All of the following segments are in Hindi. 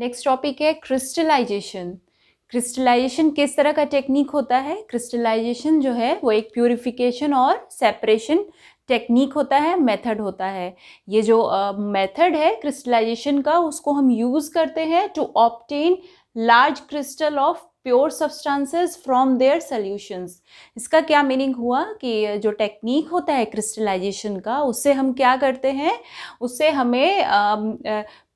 नेक्स्ट टॉपिक है क्रिस्टलाइजेशन क्रिस्टलाइजेशन किस तरह का टेक्निक होता है क्रिस्टलाइजेशन जो है वो एक प्योरिफिकेशन और सेपरेशन टेक्निक होता है मेथड होता है ये जो मेथड uh, है क्रिस्टलाइजेशन का उसको हम यूज़ करते हैं to obtain large crystal of pure substances from their solutions इसका क्या मीनिंग हुआ कि जो टेक्निक होता है क्रिस्टलाइजेशन का उससे हम क्या करते हैं उससे हमें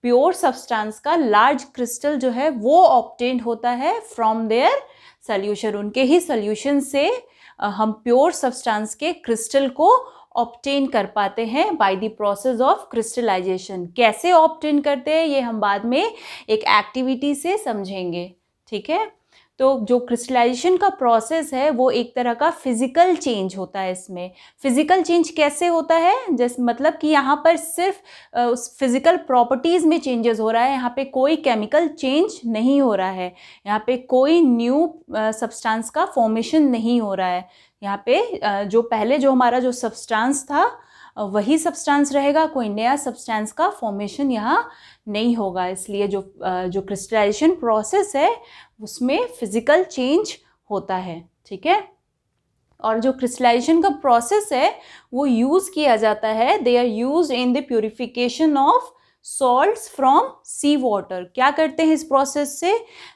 प्योर सब्सटेंस का लार्ज क्रिस्टल जो है वो ऑप्टेंड होता है फ्रॉम देयर सल्यूशन उनके ही सल्यूशन से हम प्योर सब्सटेंस के क्रिस्टल को ऑप्टेन कर पाते हैं by the process of crystallisation कैसे ऑप्टेन करते हैं ये हम बाद में एक एक्टिविटी से समझेंगे ठीक है तो जो क्रिस्टलाइजेशन का प्रोसेस है वो एक तरह का फिज़िकल चेंज होता है इसमें फिज़िकल चेंज कैसे होता है जैस मतलब कि यहाँ पर सिर्फ उस फिज़िकल प्रॉपर्टीज़ में चेंजेस हो रहा है यहाँ पे कोई केमिकल चेंज नहीं हो रहा है यहाँ पे कोई न्यू सब्सटेंस का फॉर्मेशन नहीं हो रहा है यहाँ पे जो पहले जो हमारा जो सब्सटेंस था वही सब्सटेंस रहेगा कोई नया सब्सटेंस का फॉर्मेशन यहाँ नहीं होगा इसलिए जो जो क्रिस्टलाइजेशन प्रोसेस है उसमें फिजिकल चेंज होता है ठीक है और जो क्रिस्टलाइजेशन का प्रोसेस है वो यूज़ किया जाता है they are use in the purification of salts from sea water क्या करते हैं इस प्रोसेस से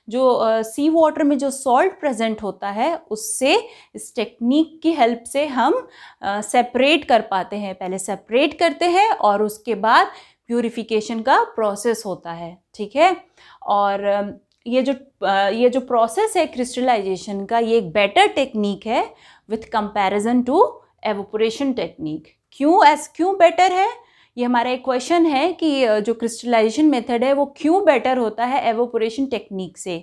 जो सी uh, वाटर में जो सॉल्ट प्रेजेंट होता है उससे इस टेक्निक की हेल्प से हम सेपरेट uh, कर पाते हैं पहले सेपरेट करते हैं और उसके बाद प्योरीफिकेशन का प्रोसेस होता है ठीक है और uh, ये जो ये जो प्रोसेस है क्रिस्टलाइजेशन का ये एक बेटर टेक्निक है with comparison to evaporation technique क्यों एस क्यों बेटर है ये हमारा एक क्वेश्चन है कि जो क्रिस्टलाइजेशन मेथड है वो क्यों बेटर होता है एवोपोरेशन टेक्निक से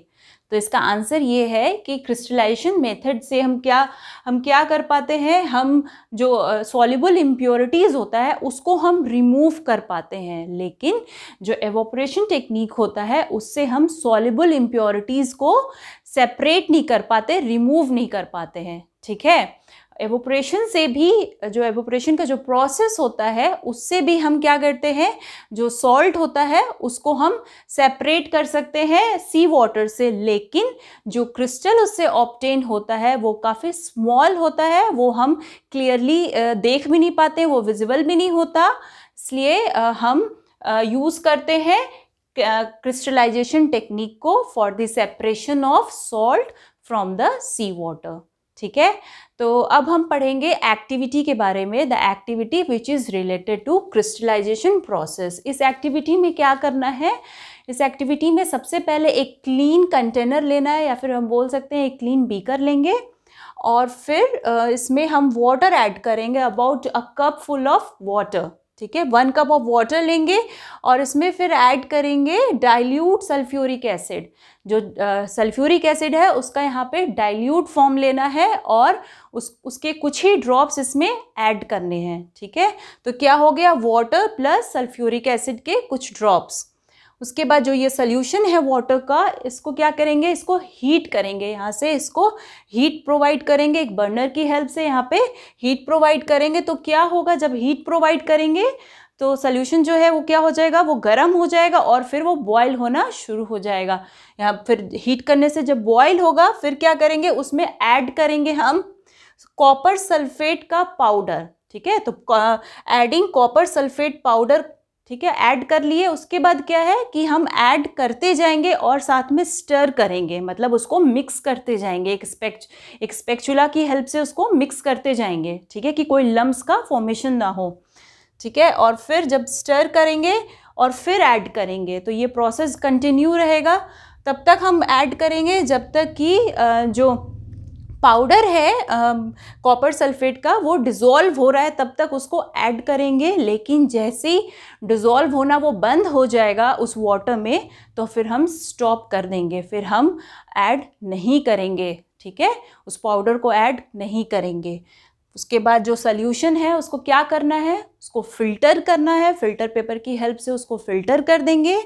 तो इसका आंसर ये है कि क्रिस्टलाइजेशन मेथड से हम क्या हम क्या कर पाते हैं हम जो सॉलिबल इम्प्योरिटीज़ होता है उसको हम रिमूव कर पाते हैं लेकिन जो एवोपरेशन टेक्निक होता है उससे हम सॉलिबल इम्प्योरिटीज़ को सेपरेट नहीं कर पाते रिमूव नहीं कर पाते हैं ठीक है एवोप्रेशन से भी जो एवोप्रेशन का जो प्रोसेस होता है उससे भी हम क्या करते हैं जो सॉल्ट होता है उसको हम सेपरेट कर सकते हैं सी वाटर से लेकिन जो क्रिस्टल उससे ऑप्टेन होता है वो काफ़ी स्मॉल होता है वो हम क्लियरली देख भी नहीं पाते वो विजिबल भी नहीं होता इसलिए हम यूज़ करते हैं क्रिस्टलाइजेशन टेक्निक को for the separation of salt from the sea water ठीक है तो अब हम पढ़ेंगे एक्टिविटी के बारे में the activity which is related to crystallisation process इस एक्टिविटी में क्या करना है इस एक्टिविटी में सबसे पहले एक क्लीन कंटेनर लेना है या फिर हम बोल सकते हैं एक क्लीन बीकर लेंगे और फिर इसमें हम वाटर ऐड करेंगे about a cup full of water ठीक है वन कप ऑफ वाटर लेंगे और इसमें फिर ऐड करेंगे डाइल्यूट सल्फ्यूरिक एसिड जो सल्फ्यूरिक uh, एसिड है उसका यहाँ पे डाइल्यूट फॉर्म लेना है और उस उसके कुछ ही ड्रॉप्स इसमें ऐड करने हैं ठीक है तो क्या हो गया वाटर प्लस सल्फ्यूरिक एसिड के कुछ ड्रॉप्स उसके बाद जो ये सोल्यूशन है वाटर का इसको क्या करेंगे इसको हीट करेंगे यहाँ से इसको हीट प्रोवाइड करेंगे एक बर्नर की हेल्प से यहाँ पे हीट प्रोवाइड करेंगे तो क्या होगा जब हीट प्रोवाइड करेंगे तो सोल्यूशन जो है वो क्या हो जाएगा वो गर्म हो जाएगा और फिर वो बॉयल होना शुरू हो जाएगा यहाँ फिर हीट करने से जब बॉयल होगा फिर क्या करेंगे उसमें ऐड करेंगे हम कॉपर सल्फेट का पाउडर ठीक है तो एडिंग कॉपर सल्फेट पाउडर ठीक है ऐड कर लिए उसके बाद क्या है कि हम ऐड करते जाएंगे और साथ में स्टर करेंगे मतलब उसको मिक्स करते जाएंगे एक स्पेक्च एक स्पेक्चुला की हेल्प से उसको मिक्स करते जाएंगे ठीक है कि कोई लम्स का फॉर्मेशन ना हो ठीक है और फिर जब स्टर करेंगे और फिर ऐड करेंगे तो ये प्रोसेस कंटिन्यू रहेगा तब तक हम ऐड करेंगे जब तक कि जो पाउडर है कॉपर सल्फेट का वो डिज़ोल्व हो रहा है तब तक उसको ऐड करेंगे लेकिन जैसे ही डिज़ोल्व होना वो बंद हो जाएगा उस वाटर में तो फिर हम स्टॉप कर देंगे फिर हम ऐड नहीं करेंगे ठीक है उस पाउडर को ऐड नहीं करेंगे उसके बाद जो सल्यूशन है उसको क्या करना है उसको फिल्टर करना है फिल्टर पेपर की हेल्प से उसको फिल्टर कर देंगे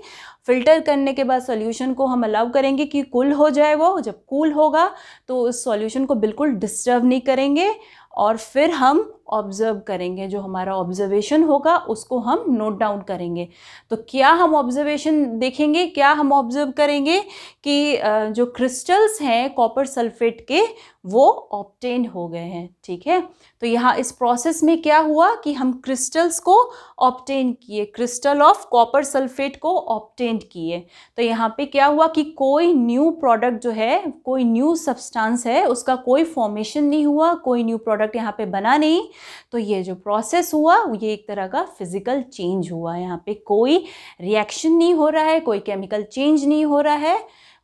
फिल्टर करने के बाद सॉल्यूशन को हम अलाउ करेंगे कि कूल हो जाए वो जब कूल होगा तो उस सॉल्यूशन को बिल्कुल डिस्टर्ब नहीं करेंगे और फिर हम ऑब्ज़र्व करेंगे जो हमारा ऑब्जर्वेशन होगा उसको हम नोट डाउन करेंगे तो क्या हम ऑब्जर्वेशन देखेंगे क्या हम ऑब्ज़र्व करेंगे कि जो क्रिस्टल्स हैं कॉपर सल्फेट के वो ऑप्टेन हो गए हैं ठीक है तो यहाँ इस प्रोसेस में क्या हुआ कि हम क्रिस्टल्स को ऑप्टेन किए क्रिस्टल ऑफ कॉपर सल्फेट को ऑप्टेन किए तो यहाँ पे क्या हुआ कि कोई न्यू प्रोडक्ट जो है कोई न्यू सब्सटेंस है उसका कोई फॉर्मेशन नहीं हुआ कोई न्यू प्रोडक्ट यहाँ पे बना नहीं तो ये जो प्रोसेस हुआ ये एक तरह का फिजिकल चेंज हुआ यहाँ पर कोई रिएक्शन नहीं हो रहा है कोई केमिकल चेंज नहीं हो रहा है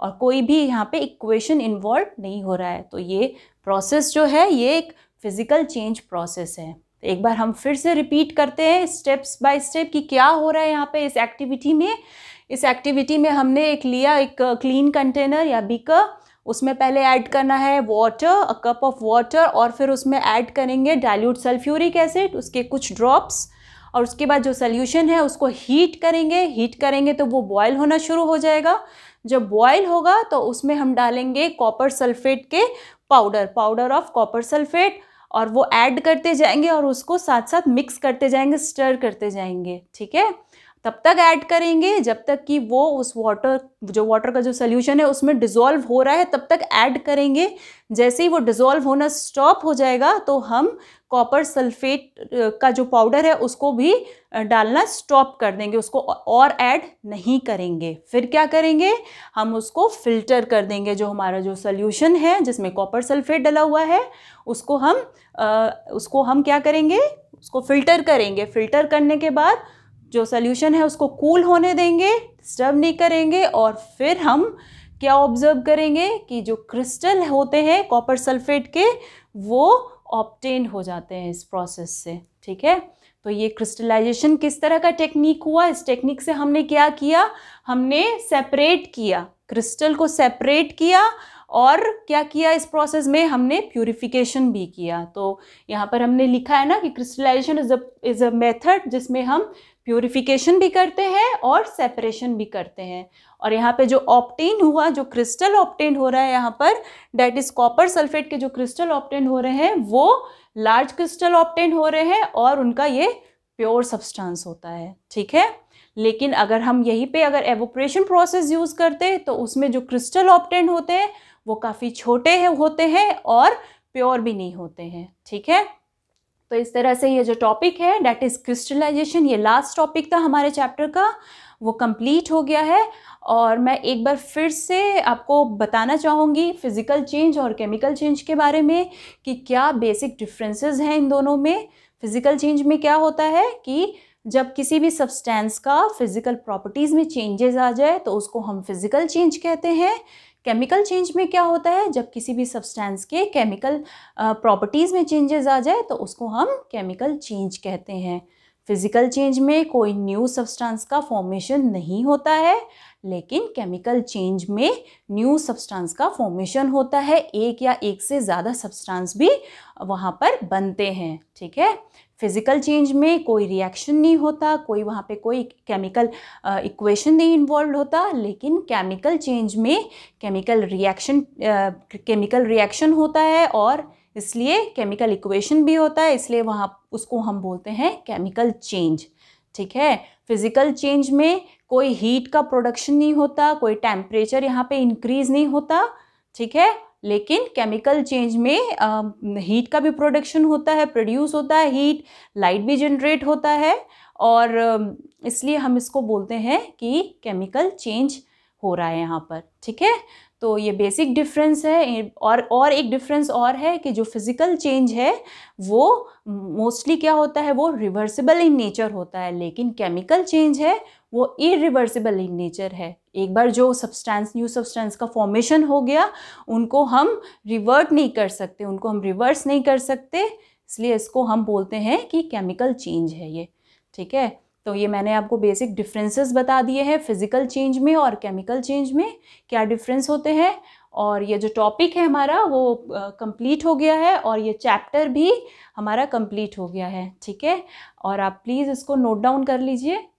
और कोई भी यहाँ पे इक्वेशन इन्वॉल्व नहीं हो रहा है तो ये प्रोसेस जो है ये एक फिज़िकल चेंज प्रोसेस है तो एक बार हम फिर से रिपीट करते हैं स्टेप्स बाय स्टेप कि क्या हो रहा है यहाँ पे इस एक्टिविटी में इस एक्टिविटी में हमने एक लिया एक क्लीन कंटेनर या बीकर उसमें पहले ऐड करना है water a cup of water और फिर उसमें ऐड करेंगे डायल्यूट सल्फ्यूरिक एसिड उसके कुछ ड्रॉप्स और उसके बाद जो सल्यूशन है उसको हीट करेंगे हीट करेंगे तो वो बॉयल होना शुरू हो जाएगा जब बॉयल होगा तो उसमें हम डालेंगे कॉपर सल्फेट के powder powder of copper sulphate और वो ऐड करते जाएंगे और उसको साथ साथ मिक्स करते जाएंगे स्टर करते जाएंगे ठीक है तब तक ऐड करेंगे जब तक कि वो उस वाटर जो वाटर का जो सोल्यूशन है उसमें डिजोल्व हो रहा है तब तक ऐड करेंगे जैसे ही वो डिजोल्व होना स्टॉप हो जाएगा तो हम कॉपर सल्फेट का जो पाउडर है उसको भी डालना स्टॉप कर देंगे उसको और ऐड नहीं करेंगे फिर क्या करेंगे हम उसको फिल्टर कर देंगे जो हमारा जो सोल्यूशन है जिसमें कॉपर सल्फेट डला हुआ है उसको हम आ, उसको हम क्या करेंगे उसको फिल्टर करेंगे फिल्टर करने के बाद जो सोल्यूशन है उसको कूल cool होने देंगे डिस्टर्ब नहीं करेंगे और फिर हम क्या ऑब्जर्व करेंगे कि जो क्रिस्टल होते हैं कॉपर सल्फेट के वो ऑप्टेन हो जाते हैं इस प्रोसेस से ठीक है तो ये क्रिस्टलाइजेशन किस तरह का टेक्निक हुआ इस टेक्निक से हमने क्या किया हमने सेपरेट किया क्रिस्टल को सेपरेट किया और क्या किया इस प्रोसेस में हमने प्यूरिफिकेशन भी किया तो यहाँ पर हमने लिखा है ना कि crystallisation is a is a method जिसमें हम प्योरिफिकेशन भी करते हैं और सेपरेशन भी करते हैं और यहाँ पे जो ऑप्टेन हुआ जो क्रिस्टल ऑप्टेन हो रहा है यहाँ पर डैट इज कॉपर सल्फेट के जो क्रिस्टल ऑप्टेन हो रहे हैं वो लार्ज क्रिस्टल ऑप्टेन हो रहे हैं और उनका ये प्योर सब्सटेंस होता है ठीक है लेकिन अगर हम यहीं पे अगर एवोप्रेशन प्रोसेस यूज़ करते तो उसमें जो क्रिस्टल ऑप्टेन होते हैं वो काफ़ी छोटे है, होते हैं और प्योर भी नहीं होते हैं ठीक है तो इस तरह से ये जो टॉपिक है डैट इज़ क्रिस्टलाइजेशन ये लास्ट टॉपिक था हमारे चैप्टर का वो कंप्लीट हो गया है और मैं एक बार फिर से आपको बताना चाहूँगी फ़िज़िकल चेंज और केमिकल चेंज के बारे में कि क्या बेसिक डिफरेंसेस हैं इन दोनों में फ़िज़िकल चेंज में क्या होता है कि जब किसी भी सब्सटेंस का फिज़िकल प्रॉपर्टीज़ में चेंजेस आ जाए तो उसको हम फिज़िकल चेंज कहते हैं केमिकल चेंज में क्या होता है जब किसी भी सब्सटेंस के केमिकल प्रॉपर्टीज़ में चेंजेस आ जाए तो उसको हम केमिकल चेंज कहते हैं फिजिकल चेंज में कोई न्यू सब्सटेंस का फॉर्मेशन नहीं होता है लेकिन केमिकल चेंज में न्यू सब्सटेंस का फॉर्मेशन होता है एक या एक से ज़्यादा सब्सटेंस भी वहाँ पर बनते हैं ठीक है फिजिकल चेंज में कोई रिएक्शन नहीं होता कोई वहाँ पे कोई केमिकल इक्वेशन नहीं इन्वॉल्व होता लेकिन केमिकल चेंज में केमिकल रिएक्शन केमिकल रिएक्शन होता है और इसलिए केमिकल इक्वेशन भी होता है इसलिए वहाँ उसको हम बोलते हैं केमिकल चेंज ठीक है फिज़िकल चेंज में कोई हीट का प्रोडक्शन नहीं होता कोई टेम्परेचर यहाँ पे इंक्रीज़ नहीं होता ठीक है लेकिन केमिकल चेंज में हीट का भी प्रोडक्शन होता है प्रोड्यूस होता है हीट लाइट भी जनरेट होता है और इसलिए हम इसको बोलते हैं कि केमिकल चेंज हो रहा है यहाँ पर ठीक है तो ये बेसिक डिफरेंस है और और एक डिफरेंस और है कि जो फिज़िकल चेंज है वो मोस्टली क्या होता है वो रिवर्सिबल इन नेचर होता है लेकिन केमिकल चेंज है वो इरिवर्सिबल इन नेचर है एक बार जो सब्सटेंस न्यू सब्सटेंस का फॉर्मेशन हो गया उनको हम रिवर्ट नहीं कर सकते उनको हम रिवर्स नहीं कर सकते इसलिए इसको हम बोलते हैं कि केमिकल चेंज है ये ठीक है तो ये मैंने आपको बेसिक डिफरेंसेस बता दिए हैं फिज़िकल चेंज में और केमिकल चेंज में क्या डिफरेंस होते हैं और ये जो टॉपिक है हमारा वो कंप्लीट हो गया है और ये चैप्टर भी हमारा कंप्लीट हो गया है ठीक है और आप प्लीज़ इसको नोट डाउन कर लीजिए